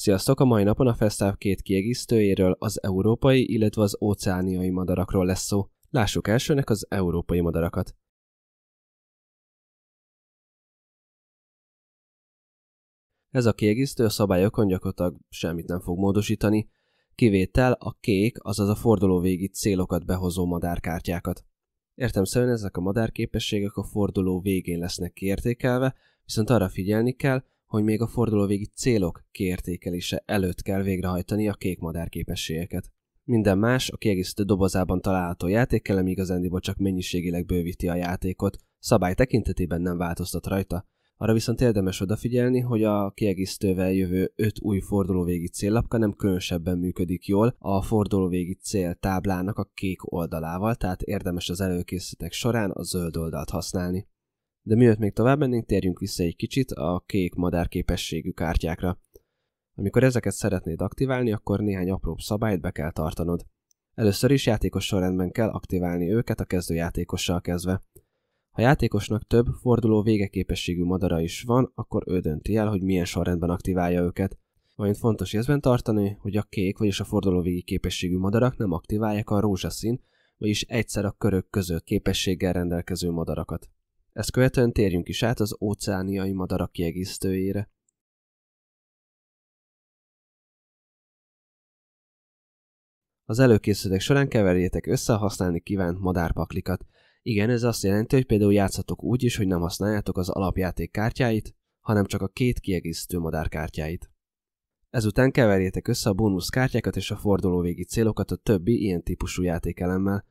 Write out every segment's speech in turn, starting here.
Sziasztok! A mai napon a Fesztáv két kiegészítőjéről, az európai, illetve az óceániai madarakról lesz szó. Lássuk elsőnek az európai madarakat. Ez a kiegészítő a szabályokon gyakorlatilag semmit nem fog módosítani, kivétel a kék, azaz a forduló végi célokat behozó madárkártyákat. szerint ezek a madárképességek a forduló végén lesznek kiértékelve, viszont arra figyelni kell, hogy még a fordulóvégi célok kiértékelése előtt kell végrehajtani a kék madár képességeket. Minden más a kiegészítő dobozában található játék az igazándiból csak mennyiségileg bővíti a játékot, szabály tekintetében nem változtat rajta. Arra viszont érdemes odafigyelni, hogy a kiegészítővel jövő 5 új fordulóvégi céllapka nem különösebben működik jól a fordulóvégi cél táblának a kék oldalával, tehát érdemes az előkészítek során a zöld oldalt használni. De mielőtt még tovább mennénk, térjünk vissza egy kicsit a kék madár képességű kártyákra. Amikor ezeket szeretnéd aktiválni, akkor néhány apró szabályt be kell tartanod. Először is játékos sorrendben kell aktiválni őket a kezdőjátékossal kezdve. Ha játékosnak több forduló végeképességű madara is van, akkor ő dönti el, hogy milyen sorrendben aktiválja őket. Valamint fontos észben tartani, hogy a kék, vagyis a forduló végi képességű madarak nem aktiválják a rózsaszín, vagyis egyszer a körök között képességgel rendelkező madarakat. Ezt követően térjünk is át az óceániai madarak kiegészítőjére. Az előkészületek során keverjétek össze a használni kívánt madárpaklikat. Igen, ez azt jelenti, hogy például játszhatok úgy is, hogy nem használjátok az alapjáték kártyáit, hanem csak a két kiegészítő madárkártyáit. Ezután keverjétek össze a bónusz kártyákat és a forduló végi célokat a többi ilyen típusú játékelemmel,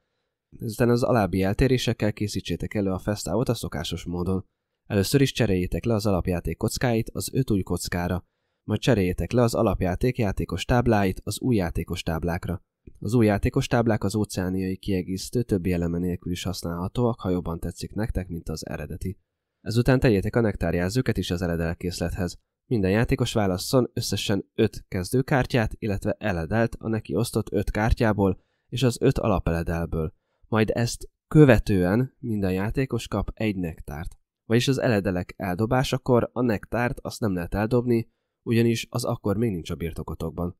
Ezután az alábbi eltérésekkel készítsétek elő a festávot a szokásos módon. Először is cseréljétek le az alapjáték kockáit az öt új kockára, majd cseréljétek le az alapjáték játékos tábláit az új játékos táblákra. Az új játékos táblák az óceániai kiegészítő többi eleme nélkül is használhatóak, ha jobban tetszik nektek, mint az eredeti. Ezután tegyétek a nektárjelzőket is az eledelkészlethez. Minden játékos válasszon összesen 5 kezdőkártyát, illetve eledelt a neki osztott 5 kártyából és az 5 alapeledelből majd ezt követően minden játékos kap egy nektárt. Vagyis az eledelek eldobásakor a nektárt azt nem lehet eldobni, ugyanis az akkor még nincs a birtokotokban.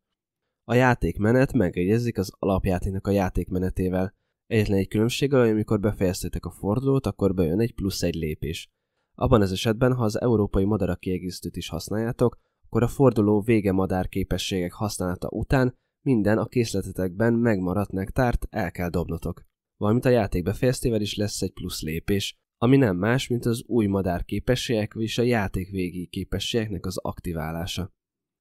A játékmenet megegyezik az alapjátéknak a játékmenetével. Egyetlen egy különbséggel, hogy amikor befejeztétek a fordulót, akkor bejön egy plusz egy lépés. Abban az esetben, ha az európai madarak kiegészítőt is használjátok, akkor a forduló vége madár képességek használata után minden a készletetekben megmaradt nektárt el kell dobnotok valamint a játék befejeztével is lesz egy plusz lépés, ami nem más, mint az új madár képességek és a játék végi képességeknek az aktiválása.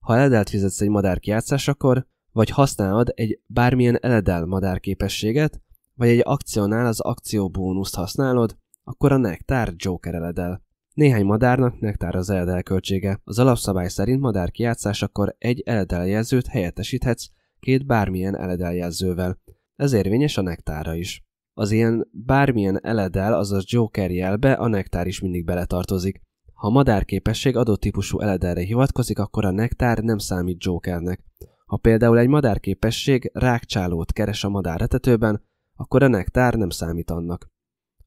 Ha eledelt fizetsz egy madár kiátszásakor, vagy használod egy bármilyen eledel madár képességet, vagy egy akciónál az akció bónuszt használod, akkor a nektár Joker eledel. Néhány madárnak nektár az eledel költsége. Az alapszabály szerint madár kiátszásakor egy eledel jelzőt helyettesíthetsz két bármilyen eledel jelzővel. Ez érvényes a nektára is az ilyen bármilyen eledel, azaz Joker jelbe a nektár is mindig beletartozik. Ha a adott típusú eledelre hivatkozik, akkor a nektár nem számít Jokernek. Ha például egy madárképesség rákcsálót keres a madár etetőben, akkor a nektár nem számít annak.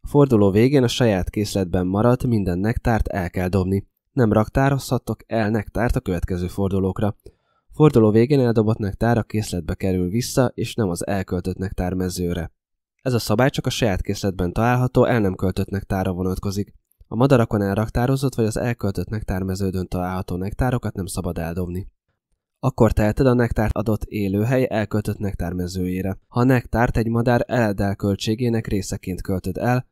A forduló végén a saját készletben maradt minden nektárt el kell dobni. Nem raktározhattok el nektárt a következő fordulókra. Forduló végén eldobott nektár a készletbe kerül vissza, és nem az elköltött nektár mezőre. Ez a szabály csak a saját készletben található, el nem költött nektára vonatkozik. A madarakon elraktározott vagy az elköltött nektármeződön található nektárokat nem szabad eldobni. Akkor teheted a nektárt adott élőhely elköltött nektármezőjére. Ha a nektárt egy madár eledel költségének részeként költöd el,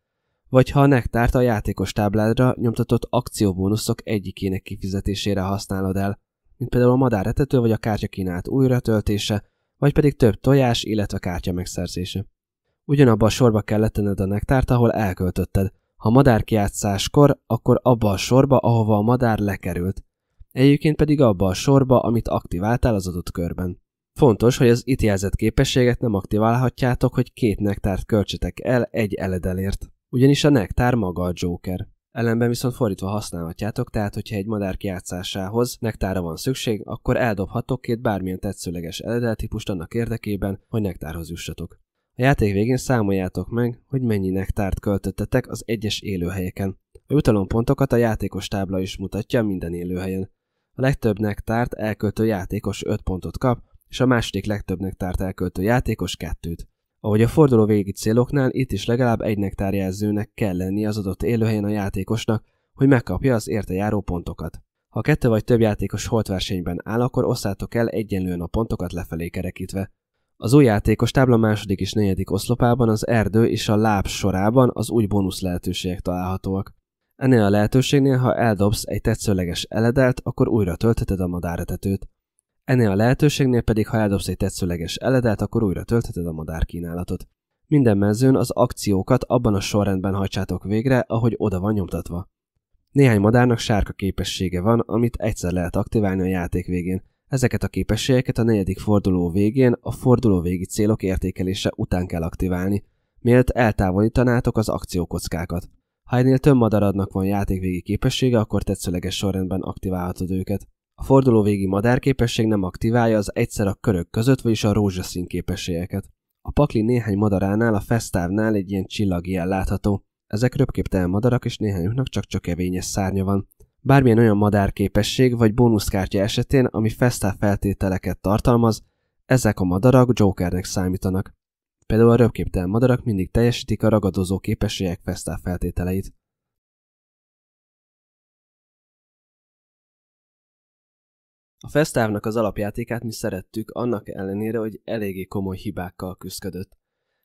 vagy ha a nektárt a játékos tábládra nyomtatott akcióbónuszok egyikének kifizetésére használod el, mint például a madár etető vagy a kártya kínált újratöltése, vagy pedig több tojás, illetve kártya megszerzése. Ugyanabba a sorba kell letened a nektárt, ahol elköltötted. Ha kiátszáskor, akkor abba a sorba, ahova a madár lekerült. Egyébként pedig abba a sorba, amit aktiváltál az adott körben. Fontos, hogy az itt jelzett képességet nem aktiválhatjátok, hogy két nektárt költsetek el egy eledelért. Ugyanis a nektár maga a Joker. Ellenben viszont fordítva használhatjátok, tehát hogyha egy madár kiátszásához nektára van szükség, akkor eldobhatok két bármilyen tetszőleges eledeltípust annak érdekében, hogy nektárhoz jussatok. A játék végén számoljátok meg, hogy mennyi nektárt költöttetek az egyes élőhelyeken. A jutalompontokat a játékos tábla is mutatja minden élőhelyen. A legtöbb nektárt elköltő játékos 5 pontot kap, és a második legtöbb nektárt elköltő játékos 2-t. Ahogy a forduló végi céloknál, itt is legalább egy nektárjelzőnek kell lenni az adott élőhelyen a játékosnak, hogy megkapja az érte járó pontokat. Ha kettő vagy több játékos holtversenyben áll, akkor osszátok el egyenlően a pontokat lefelé kerekítve. Az új játékos tábla második és negyedik oszlopában az erdő és a láb sorában az új bónusz lehetőségek találhatóak. Ennél a lehetőségnél, ha eldobsz egy tetszőleges eledelt, akkor újra töltheted a madáretetőt. Ennél a lehetőségnél pedig, ha eldobsz egy tetszőleges eledelt, akkor újra töltheted a madárkínálatot. Minden mezőn az akciókat abban a sorrendben hajtsátok végre, ahogy oda van nyomtatva. Néhány madárnak sárka képessége van, amit egyszer lehet aktiválni a játék végén, Ezeket a képességeket a negyedik forduló végén a forduló végi célok értékelése után kell aktiválni, mielőtt eltávolítanátok az akciókockákat. Ha ennél több madaradnak van játékvégi képessége, akkor tetszőleges sorrendben aktiválhatod őket. A forduló végi madárképesség nem aktiválja az egyszer a körök között, vagyis a rózsaszín képességeket. A pakli néhány madaránál, a fesztávnál egy ilyen csillag ilyen látható. Ezek röpképtelen madarak, és néhányuknak csak csak csökevényes szárnya van bármilyen olyan madárképesség vagy bónuszkártya esetén, ami fesztá feltételeket tartalmaz, ezek a madarak Jokernek számítanak. Például a röpképtelen madarak mindig teljesítik a ragadozó képességek fesztá feltételeit. A festávnak az alapjátékát mi szerettük, annak ellenére, hogy eléggé komoly hibákkal küzdött.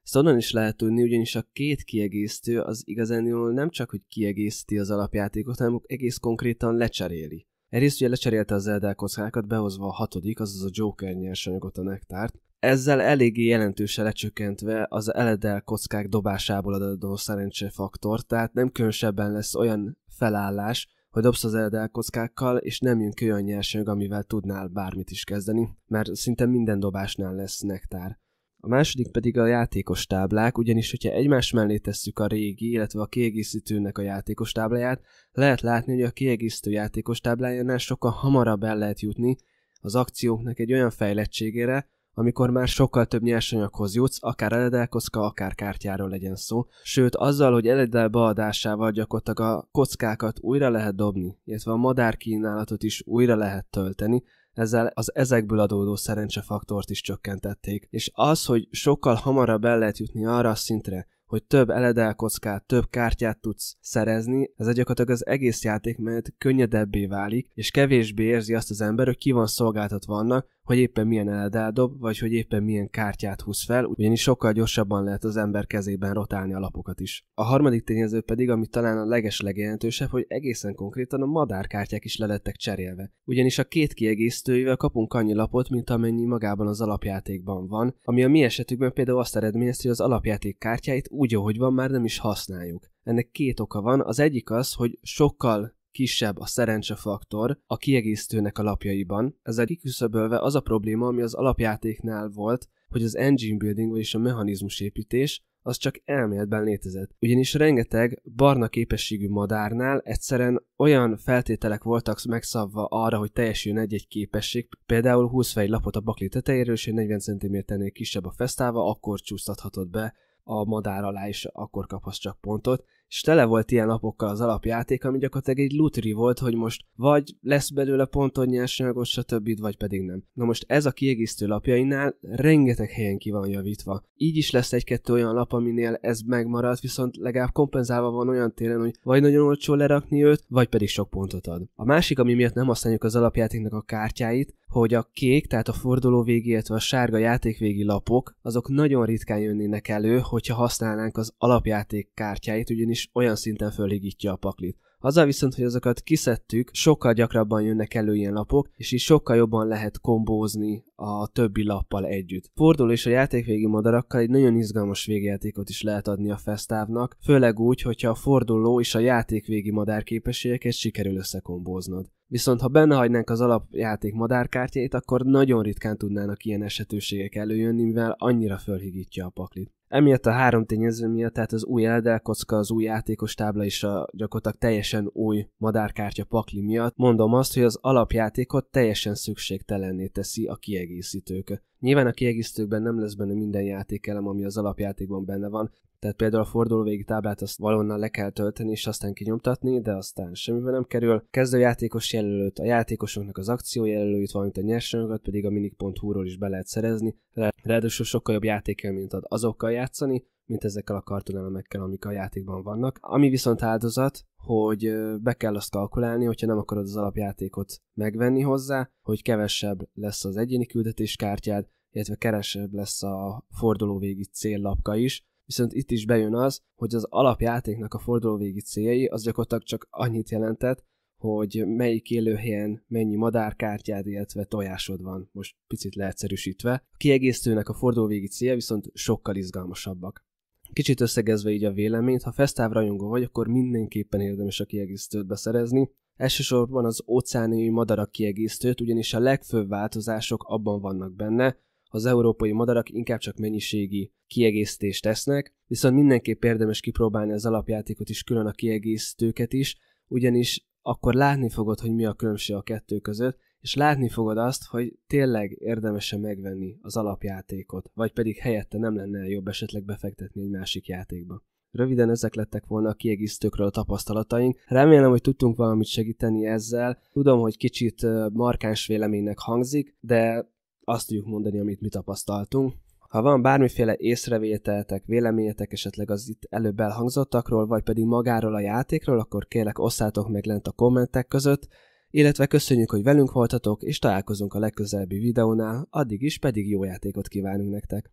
Ezt szóval onnan is lehet tudni, ugyanis a két kiegészítő az igazán jól nem csak, hogy kiegészíti az alapjátékot, hanem egész konkrétan lecseréli. Egyrészt ugye lecserélte az Zelda kockákat, behozva a hatodik, azaz a Joker nyersanyagot a nektárt, ezzel eléggé jelentősen lecsökkentve az eledel kockák dobásából adódó szerencse faktor, tehát nem különösebben lesz olyan felállás, hogy dobsz az eledel kockákkal, és nem jön ki olyan nyersanyag, amivel tudnál bármit is kezdeni, mert szinte minden dobásnál lesz nektár. A második pedig a játékos táblák, ugyanis hogyha egymás mellé tesszük a régi, illetve a kiegészítőnek a játékos tábláját, lehet látni, hogy a kiegészítő játékos táblájánál sokkal hamarabb el lehet jutni az akcióknak egy olyan fejlettségére, amikor már sokkal több nyersanyaghoz jutsz, akár eledelkocka, akár kártyáról legyen szó. Sőt, azzal, hogy eledel beadásával gyakorlatilag a kockákat újra lehet dobni, illetve a madár kínálatot is újra lehet tölteni, ezzel az ezekből adódó szerencsefaktort is csökkentették. És az, hogy sokkal hamarabb el lehet jutni arra a szintre, hogy több eledelkockát, több kártyát tudsz szerezni, ez gyakorlatilag az egész játék, mert könnyedebbé válik, és kevésbé érzi azt az ember, hogy ki van szolgáltatva annak, hogy éppen milyen eldádob, vagy hogy éppen milyen kártyát húz fel, ugyanis sokkal gyorsabban lehet az ember kezében rotálni a lapokat is. A harmadik tényező pedig, ami talán a leges legjelentősebb, hogy egészen konkrétan a madárkártyák is lelettek cserélve. Ugyanis a két kiegészítőivel kapunk annyi lapot, mint amennyi magában az alapjátékban van, ami a mi esetükben például azt eredményezte, hogy az alapjáték kártyáit úgy, ahogy van, már nem is használjuk. Ennek két oka van, az egyik az, hogy sokkal kisebb a szerencsefaktor a kiegészítőnek a lapjaiban, ezzel kiküszöbölve az a probléma, ami az alapjátéknál volt, hogy az engine building, vagyis a mechanizmus építés, az csak elméletben létezett. Ugyanis rengeteg barna képességű madárnál egyszerűen olyan feltételek voltak megszabva arra, hogy teljesüljön egy-egy képesség, például 20 fej lapot a bakli tetejéről, és 40 cm-nél kisebb a fesztáva, akkor csúsztathatod be a madár alá, és akkor kaphatsz csak pontot és tele volt ilyen lapokkal az alapjáték, ami gyakorlatilag egy lutri volt, hogy most vagy lesz belőle ponton nyersanyagot, stb., vagy pedig nem. Na most ez a kiegészítő lapjainál rengeteg helyen ki van javítva. Így is lesz egy-kettő olyan lap, aminél ez megmarad, viszont legalább kompenzálva van olyan téren, hogy vagy nagyon olcsó lerakni őt, vagy pedig sok pontot ad. A másik, ami miatt nem használjuk az alapjátéknak a kártyáit, hogy a kék, tehát a forduló végé, illetve a sárga játékvégi lapok, azok nagyon ritkán jönnének elő, hogyha használnánk az alapjáték kártyáit, ugyanis is olyan szinten fölhigítja a paklit. Azzal viszont, hogy azokat kiszedtük, sokkal gyakrabban jönnek elő ilyen lapok, és így sokkal jobban lehet kombózni a többi lappal együtt. Fordul és a játékvégi madarakkal egy nagyon izgalmas végjátékot is lehet adni a festávnak, főleg úgy, hogyha a forduló és a játékvégi madár képességeket sikerül összekombóznod. Viszont ha benne hagynánk az alapjáték madárkártyáit, akkor nagyon ritkán tudnának ilyen esetőségek előjönni, mivel annyira fölhigítja a paklit. Emiatt a három tényező miatt, tehát az új eldelkocka, az új játékos tábla és a gyakorlatilag teljesen új madárkártya pakli miatt mondom azt, hogy az alapjátékot teljesen szükségtelenné teszi a kiegészítők. Nyilván a kiegészítőkben nem lesz benne minden játékelem, ami az alapjátékban benne van, tehát például a forduló végi táblát azt valonnal le kell tölteni, és aztán kinyomtatni, de aztán semmibe nem kerül. Kezdőjátékos jelölőt, a játékosoknak az akció jelölőit, valamint a nyersanyagot pedig a minik.hu-ról is be lehet szerezni. Ráadásul sokkal jobb játékélményt ad azokkal játszani, mint ezekkel a kartonelemekkel, amik a játékban vannak. Ami viszont áldozat, hogy be kell azt kalkulálni, hogyha nem akarod az alapjátékot megvenni hozzá, hogy kevesebb lesz az egyéni küldetéskártyád, illetve keresebb lesz a forduló végi céllapka is, viszont itt is bejön az, hogy az alapjátéknak a fordulóvégi céljai az gyakorlatilag csak annyit jelentett, hogy melyik élőhelyen mennyi madárkártyád, illetve tojásod van, most picit leegyszerűsítve. A kiegészítőnek a fordulóvégi célja viszont sokkal izgalmasabbak. Kicsit összegezve így a véleményt, ha fesztáv rajongó vagy, akkor mindenképpen érdemes a kiegészítőt beszerezni. Elsősorban az óceáni madarak kiegészítőt, ugyanis a legfőbb változások abban vannak benne, az európai madarak inkább csak mennyiségi kiegészítést tesznek, viszont mindenképp érdemes kipróbálni az alapjátékot is, külön a kiegészítőket is, ugyanis akkor látni fogod, hogy mi a különbség a kettő között, és látni fogod azt, hogy tényleg érdemese megvenni az alapjátékot, vagy pedig helyette nem lenne jobb esetleg befektetni egy másik játékba. Röviden ezek lettek volna a kiegészítőkről a tapasztalataink. Remélem, hogy tudtunk valamit segíteni ezzel. Tudom, hogy kicsit markáns véleménynek hangzik, de azt tudjuk mondani, amit mi tapasztaltunk. Ha van bármiféle észrevételtek, véleményetek esetleg az itt előbb elhangzottakról, vagy pedig magáról a játékról, akkor kérlek osszátok meg lent a kommentek között, illetve köszönjük, hogy velünk voltatok, és találkozunk a legközelebbi videónál, addig is pedig jó játékot kívánunk nektek!